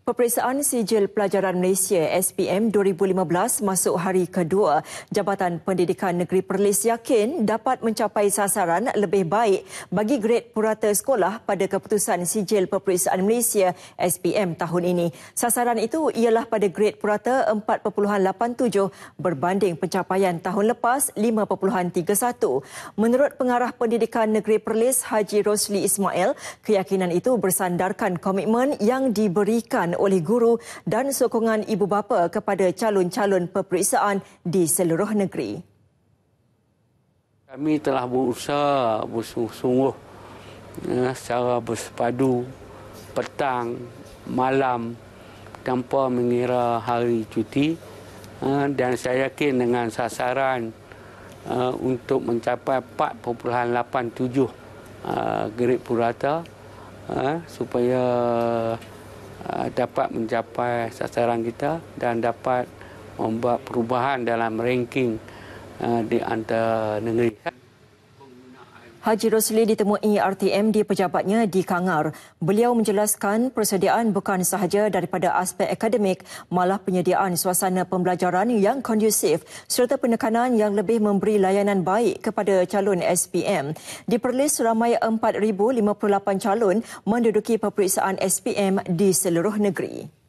Peperiksaan Sijil Pelajaran Malaysia SPM 2015 masuk hari kedua. Jabatan Pendidikan Negeri Perlis yakin dapat mencapai sasaran lebih baik bagi grade purata sekolah pada keputusan Sijil Peperiksaan Malaysia SPM tahun ini. Sasaran itu ialah pada grade purata 4.87 berbanding pencapaian tahun lepas 5.31. Menurut pengarah Pendidikan Negeri Perlis Haji Rosli Ismail, keyakinan itu bersandarkan komitmen yang diberikan diberikan oleh guru dan sokongan ibu bapa kepada calon-calon peperiksaan di seluruh negeri. Kami telah berusaha bersungguh-sungguh ya, secara bersepadu petang, malam tanpa mengira hari cuti ya, dan saya yakin dengan sasaran ya, untuk mencapai 4.87 gerik purata supaya Uh, dapat mencapai sasaran kita dan dapat membuat perubahan dalam ranking uh, di antara negeri. Haji Rosli ditemui RTM di pejabatnya di Kangar. Beliau menjelaskan persediaan bukan sahaja daripada aspek akademik, malah penyediaan suasana pembelajaran yang kondusif serta penekanan yang lebih memberi layanan baik kepada calon SPM. Diperli ramai 4,058 calon menduduki peperiksaan SPM di seluruh negeri.